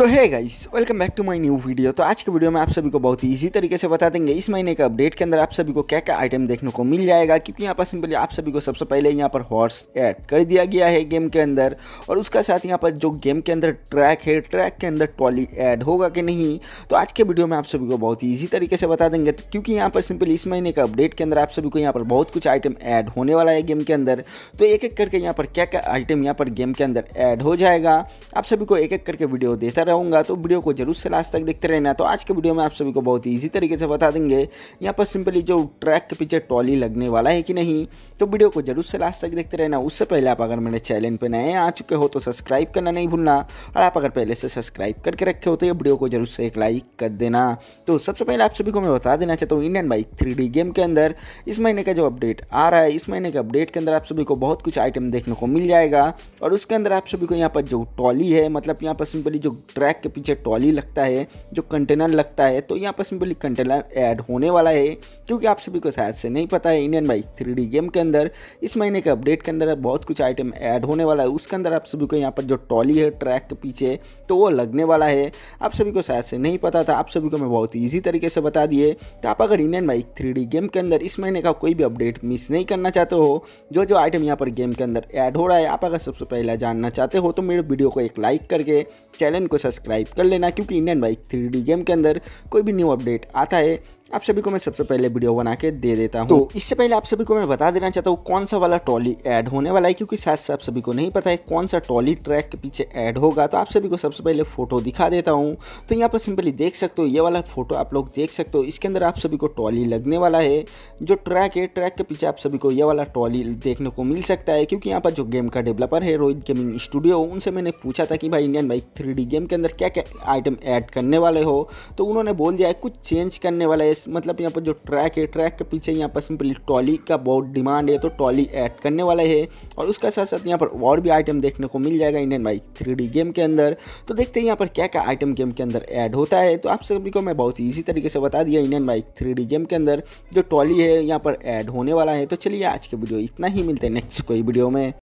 तो है guys welcome back to my new video तो आज के वीडियो में आप सभी को बहुत ही इजी तरीके से बता देंगे इस महीने के अपडेट के अंदर आप सभी को क्या क्या आइटम देखने को मिल जाएगा क्योंकि यहाँ पर सिंपली आप सभी को सबसे पहले यहाँ पर हॉर्स ऐड कर दिया गया है गेम के अंदर और उसका साथ यहाँ पर जो गेम के अंदर ट्रैक है ट्रैक के अंदर ट्रॉली एड होगा कि नहीं तो आज के वीडियो में आप सभी को बहुत ही ईजी तरीके से बता देंगे तो क्योंकि यहाँ पर सिंपली इस महीने के अपडेट के अंदर आप सभी को यहाँ पर बहुत कुछ आइटम ऐड होने वाला है गेम के अंदर तो एक एक करके यहाँ पर क्या क्या आइटम यहाँ पर गेम के अंदर ऐड हो जाएगा आप सभी को एक एक करके वीडियो देता रहूँगा तो वीडियो को जरूर से लास्ट तक देखते रहना तो आज के वीडियो में आप सभी को बहुत ईजी तरीके से बता देंगे यहाँ पर सिंपली जो ट्रैक के पीछे ट्रॉली लगने वाला है कि नहीं तो वीडियो को जरूर से लास्ट तक देखते रहना उससे पहले आप अगर मेरे चैनल पर नए आ चुके हो तो सब्सक्राइब करना नहीं भूलना और आप अगर पहले से सब्सक्राइब करके रखे हो तो ये वीडियो को जरूर से एक लाइक कर देना तो सबसे पहले आप सभी को मैं बता देना चाहता हूँ इंडियन बाइक थ्री गेम के अंदर इस महीने का जो अपडेट आ रहा है इस महीने के अपडेट के अंदर आप सभी को बहुत कुछ आइटम देखने को मिल जाएगा और उसके अंदर आप सभी को यहाँ पर जो ट्रॉली है मतलब यहाँ पर सिंपली जो ट्रैक के पीछे टॉली लगता है जो कंटेनर लगता है तो यहाँ पर सिंपली कंटेनर ऐड होने वाला है क्योंकि आप सभी को शायद से नहीं पता है इंडियन बाइक थ्री गेम के अंदर इस महीने के अपडेट के अंदर बहुत कुछ आइटम ऐड होने वाला है उसके अंदर आप सभी को यहाँ पर जो ट्रॉली है ट्रैक के पीछे तो वो लगने वाला है आप सभी को शायद से नहीं पता था आप सभी को मैं बहुत ईजी तरीके से बता दिए तो आप अगर इंडियन बाइक थ्री गेम के अंदर इस महीने का कोई भी अपडेट मिस नहीं करना चाहते हो जो जो आइटम यहाँ पर गेम के अंदर ऐड हो रहा है आप अगर सबसे पहले जानना चाहते हो तो मेरे वीडियो को एक लाइक करके चैनल को सब्सक्राइब कर लेना क्योंकि इंडियन बाइक थ्री गेम के अंदर कोई भी न्यू अपडेट आता है आप सभी को मैं सबसे पहले वीडियो बना के दे देता हूँ तो इससे पहले आप सभी को मैं बता देना चाहता हूँ कौन सा वाला ट्रॉली ऐड होने वाला है क्योंकि शायद से आप सभी को नहीं पता है कौन सा ट्रॉली ट्रैक के पीछे ऐड होगा तो आप सभी को सबसे पहले फोटो दिखा देता हूँ तो यहाँ पर सिंपली देख सकते हो ये वाला फोटो आप लोग देख सकते हो इसके अंदर आप सभी को ट्रॉली लगने वाला है जो ट्रैक है ट्रैक के पीछे आप सभी को ये वाला ट्रॉली देखने को मिल सकता है क्योंकि यहाँ पर जो गेम का डेवलपर है रोहित गेमिंग स्टूडियो उनसे मैंने पूछा था कि भाई इंडियन बाइक थ्री गेम के अंदर क्या क्या आइटम ऐड करने वाले हो तो उन्होंने बोल दिया है कुछ चेंज करने वाला है इस मतलब यहाँ पर जो ट्रैक है ट्रैक के पीछे यहाँ पर सिंपली ट्रॉली का बहुत डिमांड है तो ट्रॉली ऐड करने वाला है और उसका साथ साथ यहाँ पर और भी आइटम देखने को मिल जाएगा इंडियन बाइक थ्री गेम के अंदर तो देखते हैं यहाँ पर क्या क्या आइटम गेम के अंदर ऐड होता है तो आप सभी को मैं बहुत ईजी तरीके से बता दिया इंडियन बाइक थ्री गेम के अंदर जो ट्रॉली है यहाँ पर ऐड होने वाला है तो चलिए आज के वीडियो इतना ही मिलते हैं नेक्स्ट कोई वीडियो में